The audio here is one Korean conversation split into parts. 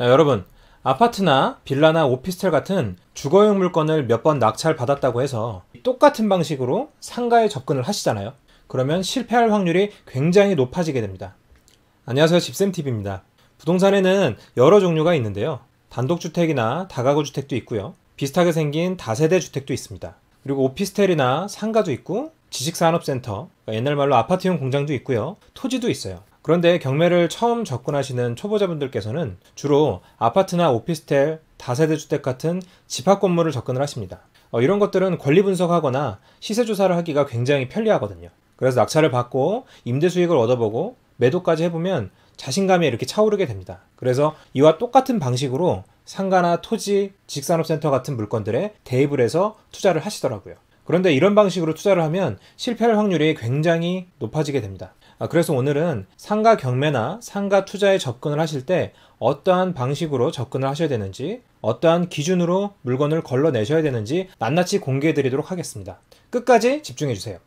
야, 여러분, 아파트나 빌라나 오피스텔 같은 주거용 물건을 몇 번 낙찰 받았다고 해서 똑같은 방식으로 상가에 접근을 하시잖아요. 그러면 실패할 확률이 굉장히 높아지게 됩니다. 안녕하세요. 집쌤TV입니다. 부동산에는 여러 종류가 있는데요. 단독주택이나 다가구주택도 있고요. 비슷하게 생긴 다세대 주택도 있습니다. 그리고 오피스텔이나 상가도 있고 지식산업센터, 그러니까 옛날 말로 아파트용 공장도 있고요. 토지도 있어요. 그런데 경매를 처음 접근하시는 초보자분들께서는 주로 아파트나 오피스텔, 다세대 주택 같은 집합 건물을 접근을 하십니다. 어, 이런 것들은 권리 분석하거나 시세 조사를 하기가 굉장히 편리하거든요. 그래서 낙찰을 받고 임대 수익을 얻어보고 매도까지 해보면 자신감이 이렇게 차오르게 됩니다. 그래서 이와 똑같은 방식으로 상가나 토지, 직산업센터 같은 물건들에 대입을 해서 투자를 하시더라고요. 그런데 이런 방식으로 투자를 하면 실패할 확률이 굉장히 높아지게 됩니다. 아, 그래서 오늘은 상가 경매나 상가 투자에 접근을 하실 때 어떠한 방식으로 접근을 하셔야 되는지 어떠한 기준으로 물건을 걸러내셔야 되는지 낱낱이 공개해 드리도록 하겠습니다. 끝까지 집중해 주세요.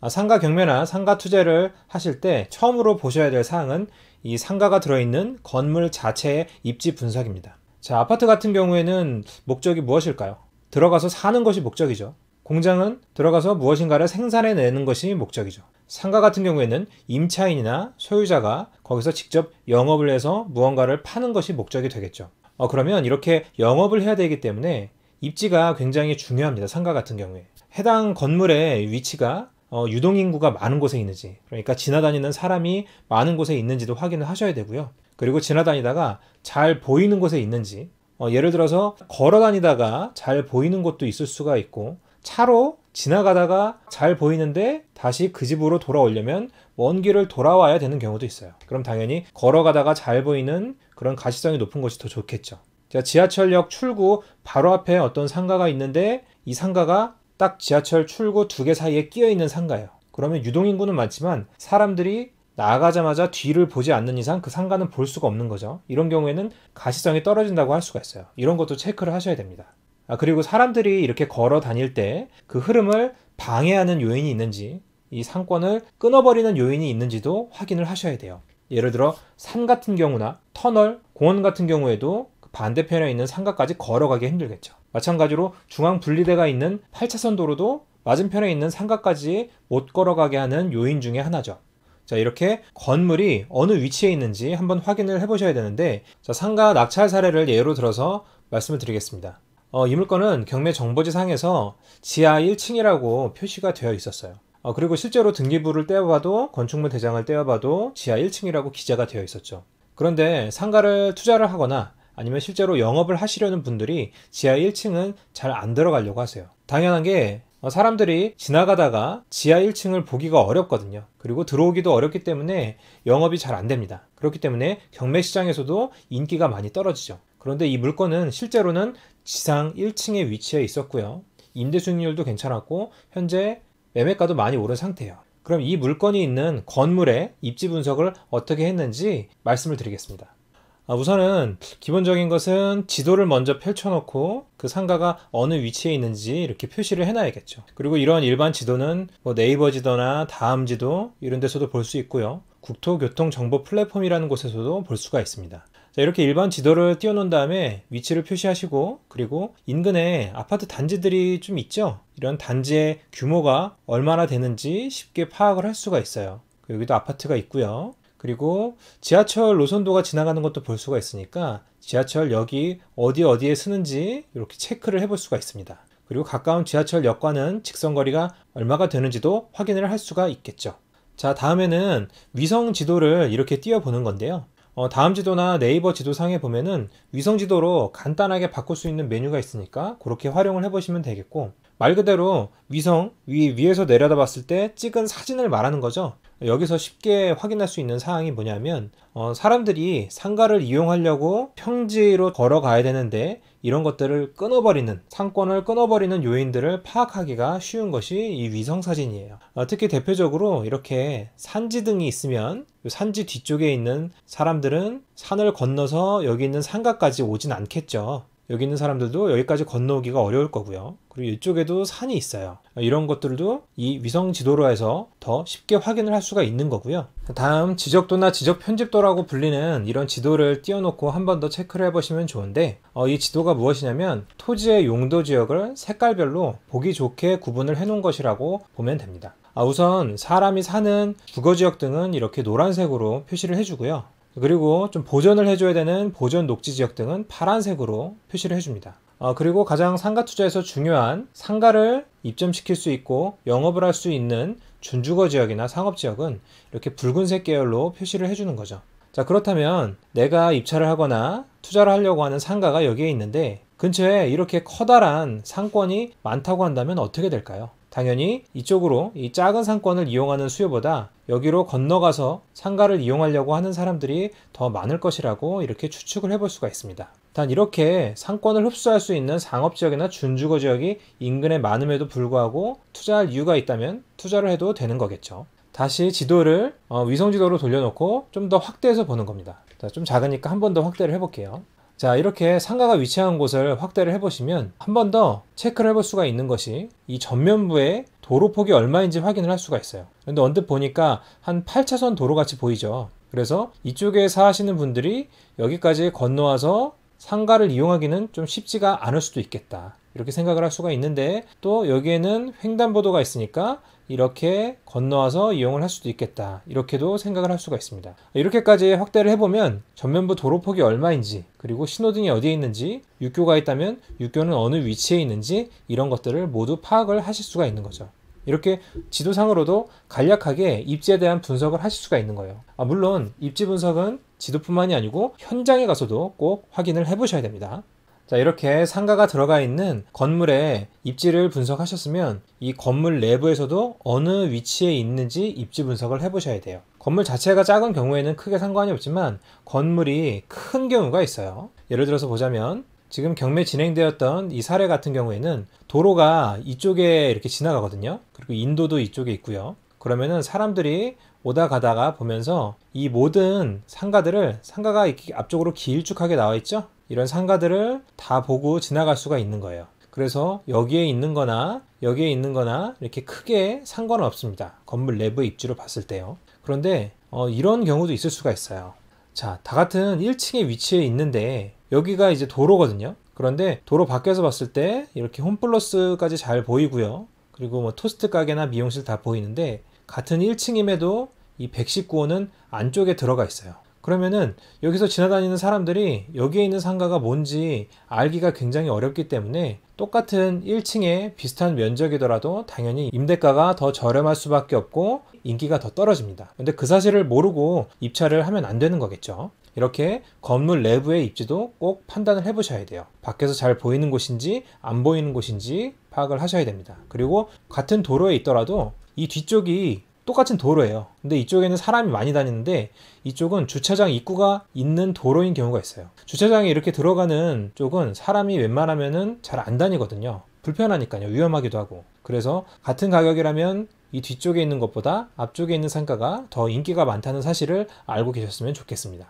아, 상가 경매나 상가 투자를 하실 때 처음으로 보셔야 될 사항은 이 상가가 들어있는 건물 자체의 입지 분석입니다. 자, 아파트 같은 경우에는 목적이 무엇일까요? 들어가서 사는 것이 목적이죠. 공장은 들어가서 무엇인가를 생산해 내는 것이 목적이죠. 상가 같은 경우에는 임차인이나 소유자가 거기서 직접 영업을 해서 무언가를 파는 것이 목적이 되겠죠. 어, 그러면 이렇게 영업을 해야 되기 때문에 입지가 굉장히 중요합니다. 상가 같은 경우에. 해당 건물의 위치가 어, 유동인구가 많은 곳에 있는지, 그러니까 지나다니는 사람이 많은 곳에 있는지도 확인을 하셔야 되고요. 그리고 지나다니다가 잘 보이는 곳에 있는지, 어, 예를 들어서 걸어 다니다가 잘 보이는 곳도 있을 수가 있고, 차로 지나가다가 잘 보이는데 다시 그 집으로 돌아오려면 먼 길을 돌아와야 되는 경우도 있어요. 그럼 당연히 걸어가다가 잘 보이는 그런 가시성이 높은 것이 더 좋겠죠. 자, 지하철역 출구 바로 앞에 어떤 상가가 있는데 이 상가가 딱 지하철 출구 두 개 사이에 끼어 있는 상가예요. 그러면 유동인구는 많지만 사람들이 나가자마자 뒤를 보지 않는 이상 그 상가는 볼 수가 없는 거죠. 이런 경우에는 가시성이 떨어진다고 할 수가 있어요. 이런 것도 체크를 하셔야 됩니다. 아, 그리고 사람들이 이렇게 걸어 다닐 때 그 흐름을 방해하는 요인이 있는지 이 상권을 끊어버리는 요인이 있는지도 확인을 하셔야 돼요. 예를 들어 산 같은 경우나 터널, 공원 같은 경우에도 그 반대편에 있는 상가까지 걸어가기 힘들겠죠. 마찬가지로 중앙 분리대가 있는 8차선 도로도 맞은편에 있는 상가까지 못 걸어가게 하는 요인 중에 하나죠. 자, 이렇게 건물이 어느 위치에 있는지 한번 확인을 해보셔야 되는데, 자, 상가 낙찰 사례를 예로 들어서 말씀을 드리겠습니다. 어, 이 물건은 경매 정보지 상에서 지하 1층이라고 표시가 되어 있었어요. 어, 그리고 실제로 등기부를 떼어봐도 건축물 대장을 떼어봐도 지하 1층이라고 기재가 되어 있었죠. 그런데 상가를 투자를 하거나 아니면 실제로 영업을 하시려는 분들이 지하 1층은 잘 안 들어가려고 하세요. 당연한 게 어, 사람들이 지나가다가 지하 1층을 보기가 어렵거든요. 그리고 들어오기도 어렵기 때문에 영업이 잘 안 됩니다. 그렇기 때문에 경매 시장에서도 인기가 많이 떨어지죠. 그런데 이 물건은 실제로는 지상 1층에 위치해 있었고요. 임대 수익률도 괜찮았고 현재 매매가도 많이 오른 상태예요. 그럼 이 물건이 있는 건물의 입지 분석을 어떻게 했는지 말씀을 드리겠습니다. 아, 우선은 기본적인 것은 지도를 먼저 펼쳐놓고 그 상가가 어느 위치에 있는지 이렇게 표시를 해놔야겠죠. 그리고 이런 일반 지도는 뭐 네이버 지도나 다음 지도 이런 데서도 볼 수 있고요. 국토교통정보 플랫폼이라는 곳에서도 볼 수가 있습니다. 자, 이렇게 일반 지도를 띄워놓은 다음에 위치를 표시하시고 그리고 인근에 아파트 단지들이 좀 있죠. 이런 단지의 규모가 얼마나 되는지 쉽게 파악을 할 수가 있어요. 여기도 아파트가 있고요. 그리고 지하철 노선도가 지나가는 것도 볼 수가 있으니까 지하철 역이 어디 어디에 쓰는지 이렇게 체크를 해볼 수가 있습니다. 그리고 가까운 지하철 역과는 직선 거리가 얼마가 되는지도 확인을 할 수가 있겠죠. 자, 다음에는 위성 지도를 이렇게 띄워보는 건데요. 어, 다음 지도나 네이버 지도상에 보면은 위성 지도로 간단하게 바꿀 수 있는 메뉴가 있으니까 그렇게 활용을 해보시면 되겠고 말 그대로 위성 위 위에서 내려다봤을 때 찍은 사진을 말하는 거죠. 여기서 쉽게 확인할 수 있는 사항이 뭐냐면 어, 사람들이 상가를 이용하려고 평지로 걸어가야 되는데 이런 것들을 끊어버리는 상권을 끊어버리는 요인들을 파악하기가 쉬운 것이 이 위성 사진이에요. 어, 특히 대표적으로 이렇게 산지 등이 있으면 그 산지 뒤쪽에 있는 사람들은 산을 건너서 여기 있는 상가까지 오진 않겠죠. 여기 있는 사람들도 여기까지 건너오기가 어려울 거고요. 그리고 이쪽에도 산이 있어요. 이런 것들도 이 위성 지도로해서더 쉽게 확인을 할 수가 있는 거고요. 다음 지적도나 지적 편집도라고 불리는 이런 지도를 띄워놓고 한 번 더 체크를 해보시면 좋은데 어, 이 지도가 무엇이냐면 토지의 용도 지역을 색깔별로 보기 좋게 구분을 해놓은 것이라고 보면 됩니다. 아, 우선 사람이 사는 주거 지역 등은 이렇게 노란색으로 표시를 해주고요. 그리고 좀 보전을 해줘야 되는 보전 녹지 지역 등은 파란색으로 표시를 해줍니다. 어, 그리고 가장 상가 투자에서 중요한 상가를 입점시킬 수 있고 영업을 할 수 있는 준주거 지역이나 상업 지역은 이렇게 붉은색 계열로 표시를 해주는 거죠. 자, 그렇다면 내가 입찰을 하거나 투자를 하려고 하는 상가가 여기에 있는데 근처에 이렇게 커다란 상권이 많다고 한다면 어떻게 될까요? 당연히 이쪽으로 이 작은 상권을 이용하는 수요보다 여기로 건너가서 상가를 이용하려고 하는 사람들이 더 많을 것이라고 이렇게 추측을 해볼 수가 있습니다. 단 이렇게 상권을 흡수할 수 있는 상업 지역이나 준주거 지역이 인근에 많음에도 불구하고 투자할 이유가 있다면 투자를 해도 되는 거겠죠. 다시 지도를 어, 위성 지도로 돌려놓고 좀 더 확대해서 보는 겁니다. 좀 작으니까 한 번 더 확대를 해볼게요. 자 이렇게 상가가 위치한 곳을 확대를 해보시면 한 번 더 체크를 해볼 수가 있는 것이 이 전면부에 도로 폭이 얼마인지 확인을 할 수가 있어요 근데 언뜻 보니까 한 8차선 도로 같이 보이죠 그래서 이쪽에 사시는 분들이 여기까지 건너와서 상가를 이용하기는 좀 쉽지가 않을 수도 있겠다 이렇게 생각을 할 수가 있는데 또 여기에는 횡단보도가 있으니까 이렇게 건너와서 이용을 할 수도 있겠다. 이렇게도 생각을 할 수가 있습니다. 이렇게까지 확대를 해보면 전면부 도로폭이 얼마인지, 그리고 신호등이 어디에 있는지, 육교가 있다면 육교는 어느 위치에 있는지 이런 것들을 모두 파악을 하실 수가 있는 거죠. 이렇게 지도상으로도 간략하게 입지에 대한 분석을 하실 수가 있는 거예요. 아, 물론 입지 분석은 지도뿐만이 아니고 현장에 가서도 꼭 확인을 해보셔야 됩니다. 자, 이렇게 상가가 들어가 있는 건물의 입지를 분석하셨으면 이 건물 내부에서도 어느 위치에 있는지 입지 분석을 해보셔야 돼요. 건물 자체가 작은 경우에는 크게 상관이 없지만 건물이 큰 경우가 있어요. 예를 들어서 보자면 지금 경매 진행되었던 이 사례 같은 경우에는 도로가 이쪽에 이렇게 지나가거든요. 그리고 인도도 이쪽에 있고요. 그러면은 사람들이 오다 가다가 보면서 이 모든 상가들을 상가가 앞쪽으로 길쭉하게 나와 있죠? 이런 상가들을 다 보고 지나갈 수가 있는 거예요. 그래서 여기에 있는 거나 여기에 있는 거나 이렇게 크게 상관은 없습니다. 건물 내부 입지를 봤을 때요. 그런데 어, 이런 경우도 있을 수가 있어요. 자, 다 같은 1층에위치해 있는데 여기가 이제 도로거든요. 그런데 도로 밖에서 봤을 때 이렇게 홈플러스까지 잘 보이고요. 그리고 뭐 토스트 가게나 미용실 다 보이는데 같은 1층임에도 이 119호는 안쪽에 들어가 있어요. 그러면은 여기서 지나다니는 사람들이 여기에 있는 상가가 뭔지 알기가 굉장히 어렵기 때문에 똑같은 1층에 비슷한 면적이더라도 당연히 임대가가 더 저렴할 수밖에 없고 인기가 더 떨어집니다. 근데 그 사실을 모르고 입찰을 하면 안 되는 거겠죠. 이렇게 건물 내부의 입지도 꼭 판단을 해 보셔야 돼요. 밖에서 잘 보이는 곳인지 안 보이는 곳인지 파악을 하셔야 됩니다. 그리고 같은 도로에 있더라도 이 뒤쪽이 똑같은 도로예요. 근데 이쪽에는 사람이 많이 다니는데 이쪽은 주차장 입구가 있는 도로인 경우가 있어요. 주차장에 이렇게 들어가는 쪽은 사람이 웬만하면은 잘 안 다니거든요. 불편하니까요. 위험하기도 하고. 그래서 같은 가격이라면 이 뒤쪽에 있는 것보다 앞쪽에 있는 상가가 더 인기가 많다는 사실을 알고 계셨으면 좋겠습니다.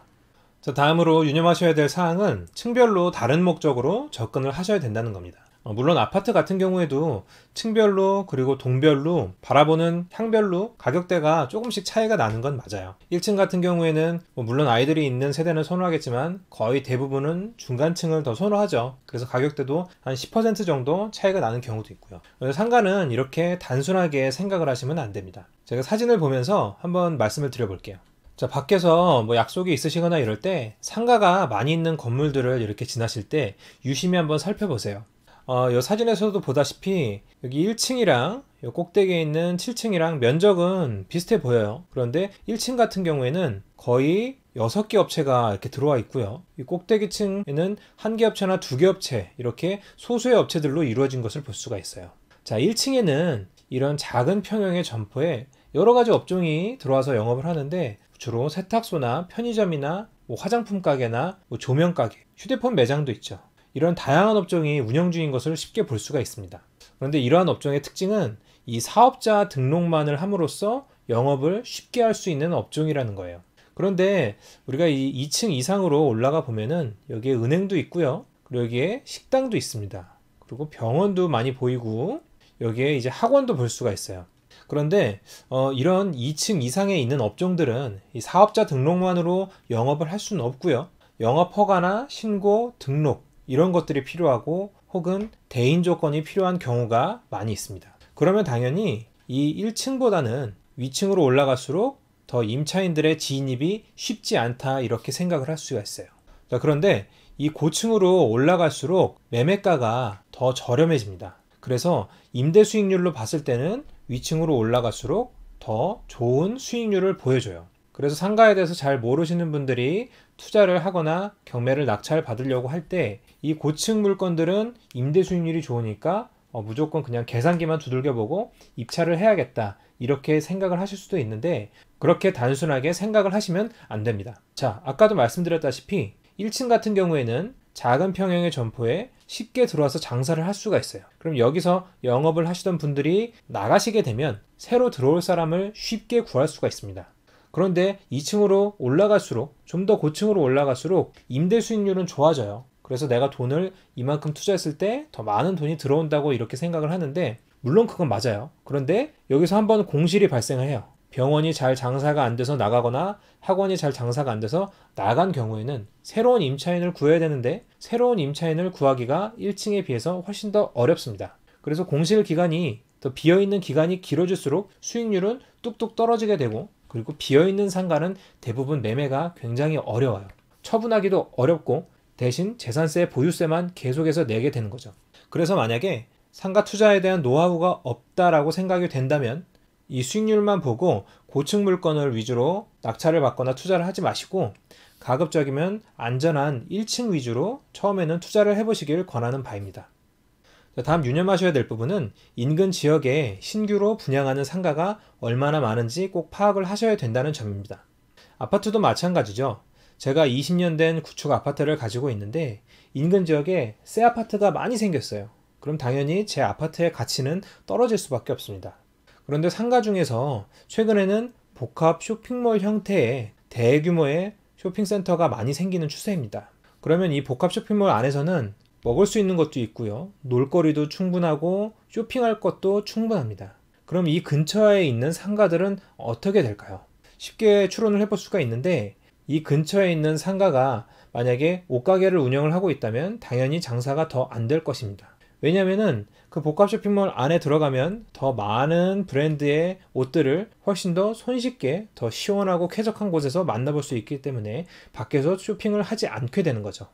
자, 다음으로 유념하셔야 될 사항은 층별로 다른 목적으로 접근을 하셔야 된다는 겁니다. 어, 물론 아파트 같은 경우에도 층별로 그리고 동별로 바라보는 향별로 가격대가 조금씩 차이가 나는 건 맞아요. 1층 같은 경우에는 뭐 물론 아이들이 있는 세대는 선호하겠지만 거의 대부분은 중간층을 더 선호하죠. 그래서 가격대도 한 10% 정도 차이가 나는 경우도 있고요. 상가는 이렇게 단순하게 생각을 하시면 안 됩니다. 제가 사진을 보면서 한번 말씀을 드려볼게요. 자, 밖에서 뭐 약속이 있으시거나 이럴 때 상가가 많이 있는 건물들을 이렇게 지나실 때 유심히 한번 살펴보세요. 어, 이 사진에서도 보다시피 여기 1층이랑 이 꼭대기에 있는 7층이랑 면적은 비슷해 보여요. 그런데 1층 같은 경우에는 거의 6개 업체가 이렇게 들어와 있고요. 이 꼭대기층에는 한 개 업체나 두 개 업체 이렇게 소수의 업체들로 이루어진 것을 볼 수가 있어요. 자, 1층에는 이런 작은 평형의 점포에 여러 가지 업종이 들어와서 영업을 하는데 주로 세탁소나 편의점이나 뭐 화장품 가게나 뭐 조명 가게, 휴대폰 매장도 있죠. 이런 다양한 업종이 운영 중인 것을 쉽게 볼 수가 있습니다. 그런데 이러한 업종의 특징은 이 사업자 등록만을 함으로써 영업을 쉽게 할 수 있는 업종이라는 거예요. 그런데 우리가 이 2층 이상으로 올라가 보면은 여기에 은행도 있고요. 그리고 여기에 식당도 있습니다. 그리고 병원도 많이 보이고 여기에 이제 학원도 볼 수가 있어요. 그런데 어, 이런 2층 이상에 있는 업종들은 이 사업자 등록만으로 영업을 할 수는 없고요. 영업 허가나 신고, 등록 이런 것들이 필요하고 혹은 대인 조건이 필요한 경우가 많이 있습니다. 그러면 당연히 이 1층보다는 위층으로 올라갈수록 더 임차인들의 진입이 쉽지 않다 이렇게 생각을 할 수가 있어요. 그런데 이 고층으로 올라갈수록 매매가가 더 저렴해집니다. 그래서 임대 수익률로 봤을 때는 위층으로 올라갈수록 더 좋은 수익률을 보여줘요. 그래서 상가에 대해서 잘 모르시는 분들이 투자를 하거나 경매를 낙찰 받으려고 할 때 이 고층 물건들은 임대 수익률이 좋으니까 어, 무조건 그냥 계산기만 두들겨 보고 입찰을 해야겠다 이렇게 생각을 하실 수도 있는데 그렇게 단순하게 생각을 하시면 안 됩니다. 자, 아까도 말씀드렸다시피 1층 같은 경우에는 작은 평형의 점포에 쉽게 들어와서 장사를 할 수가 있어요. 그럼 여기서 영업을 하시던 분들이 나가시게 되면 새로 들어올 사람을 쉽게 구할 수가 있습니다. 그런데 2층으로 올라갈수록 좀 더 고층으로 올라갈수록 임대 수익률은 좋아져요. 그래서 내가 돈을 이만큼 투자했을 때 더 많은 돈이 들어온다고 이렇게 생각을 하는데 물론 그건 맞아요. 그런데 여기서 한번 공실이 발생을 해요. 병원이 잘 장사가 안 돼서 나가거나 학원이 잘 장사가 안 돼서 나간 경우에는 새로운 임차인을 구해야 되는데 새로운 임차인을 구하기가 1층에 비해서 훨씬 더 어렵습니다. 그래서 공실 기간이 더 비어있는 기간이 길어질수록 수익률은 뚝뚝 떨어지게 되고 그리고 비어있는 상가는 대부분 매매가 굉장히 어려워요. 처분하기도 어렵고 대신 재산세, 보유세만 계속해서 내게 되는 거죠. 그래서 만약에 상가 투자에 대한 노하우가 없다라고 생각이 된다면 이 수익률만 보고 고층 물건을 위주로 낙찰을 받거나 투자를 하지 마시고 가급적이면 안전한 1층 위주로 처음에는 투자를 해보시길 권하는 바입니다. 다음 유념하셔야 될 부분은 인근 지역에 신규로 분양하는 상가가 얼마나 많은지 꼭 파악을 하셔야 된다는 점입니다. 아파트도 마찬가지죠. 제가 20년 된 구축 아파트를 가지고 있는데 인근 지역에 새 아파트가 많이 생겼어요. 그럼 당연히 제 아파트의 가치는 떨어질 수밖에 없습니다. 그런데 상가 중에서 최근에는 복합 쇼핑몰 형태의 대규모의 쇼핑센터가 많이 생기는 추세입니다. 그러면 이 복합 쇼핑몰 안에서는 먹을 수 있는 것도 있고요. 놀거리도 충분하고 쇼핑할 것도 충분합니다. 그럼 이 근처에 있는 상가들은 어떻게 될까요? 쉽게 추론을 해볼 수가 있는데 이 근처에 있는 상가가 만약에 옷가게를 운영을 하고 있다면 당연히 장사가 더 안 될 것입니다. 왜냐면은 그 복합 쇼핑몰 안에 들어가면 더 많은 브랜드의 옷들을 훨씬 더 손쉽게 더 시원하고 쾌적한 곳에서 만나볼 수 있기 때문에 밖에서 쇼핑을 하지 않게 되는 거죠.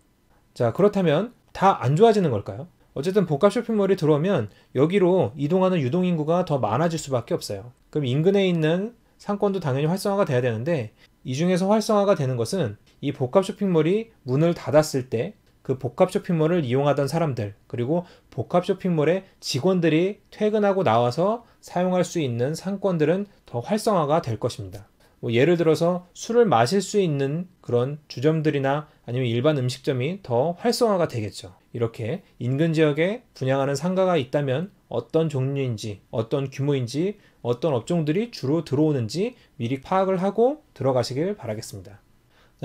자, 그렇다면 다안 좋아지는 걸까요? 어쨌든 복합 쇼핑몰이 들어오면 여기로 이동하는 유동인구가 더 많아질 수밖에 없어요. 그럼 인근에 있는 상권도 당연히 활성화가 돼야 되는데 이 중에서 활성화가 되는 것은 이 복합 쇼핑몰이 문을 닫았을 때 그 복합 쇼핑몰을 이용하던 사람들 그리고 복합 쇼핑몰의 직원들이 퇴근하고 나와서 사용할 수 있는 상권들은 더 활성화가 될 것입니다. 뭐 예를 들어서 술을 마실 수 있는 그런 주점들이나 아니면 일반 음식점이 더 활성화가 되겠죠. 이렇게 인근 지역에 분양하는 상가가 있다면 어떤 종류인지, 어떤 규모인지, 어떤 업종들이 주로 들어오는지 미리 파악을 하고 들어가시길 바라겠습니다.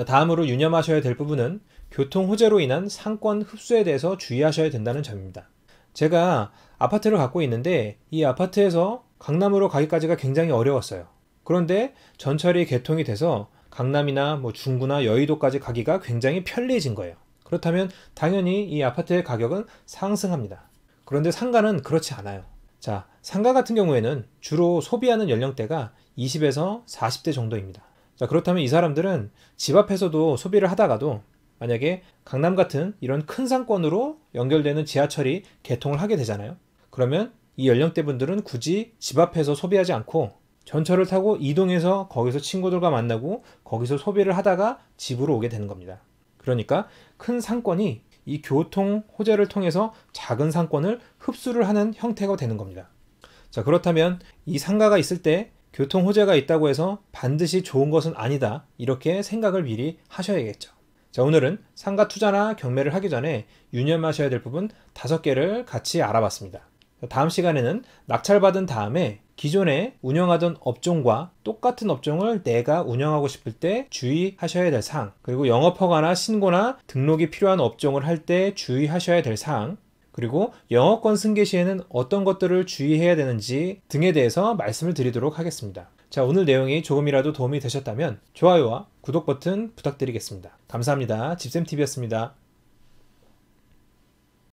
다음으로 유념하셔야 될 부분은 교통 호재로 인한 상권 흡수에 대해서 주의하셔야 된다는 점입니다. 제가 아파트를 갖고 있는데 이 아파트에서 강남으로 가기까지가 굉장히 어려웠어요. 그런데 전철이 개통이 돼서 강남이나 뭐 중구나 여의도까지 가기가 굉장히 편리해진 거예요. 그렇다면 당연히 이 아파트의 가격은 상승합니다. 그런데 상가는 그렇지 않아요. 자, 상가 같은 경우에는 주로 소비하는 연령대가 20에서 40대 정도입니다. 자, 그렇다면 이 사람들은 집 앞에서도 소비를 하다가도 만약에 강남 같은 이런 큰 상권으로 연결되는 지하철이 개통을 하게 되잖아요. 그러면 이 연령대 분들은 굳이 집 앞에서 소비하지 않고 전철을 타고 이동해서 거기서 친구들과 만나고 거기서 소비를 하다가 집으로 오게 되는 겁니다. 그러니까 큰 상권이 이 교통 호재를 통해서 작은 상권을 흡수를 하는 형태가 되는 겁니다. 자, 그렇다면 이 상가가 있을 때 교통 호재가 있다고 해서 반드시 좋은 것은 아니다. 이렇게 생각을 미리 하셔야겠죠. 자, 오늘은 상가 투자나 경매를 하기 전에 유념하셔야 될 부분 5 개를 같이 알아봤습니다. 다음 시간에는 낙찰받은 다음에 기존에 운영하던 업종과 똑같은 업종을 내가 운영하고 싶을 때 주의하셔야 될 사항, 그리고 영업허가나 신고나 등록이 필요한 업종을 할 때 주의하셔야 될 사항, 그리고 영업권 승계 시에는 어떤 것들을 주의해야 되는지 등에 대해서 말씀을 드리도록 하겠습니다. 자, 오늘 내용이 조금이라도 도움이 되셨다면 좋아요와 구독 버튼 부탁드리겠습니다. 감사합니다. 집쌤TV였습니다.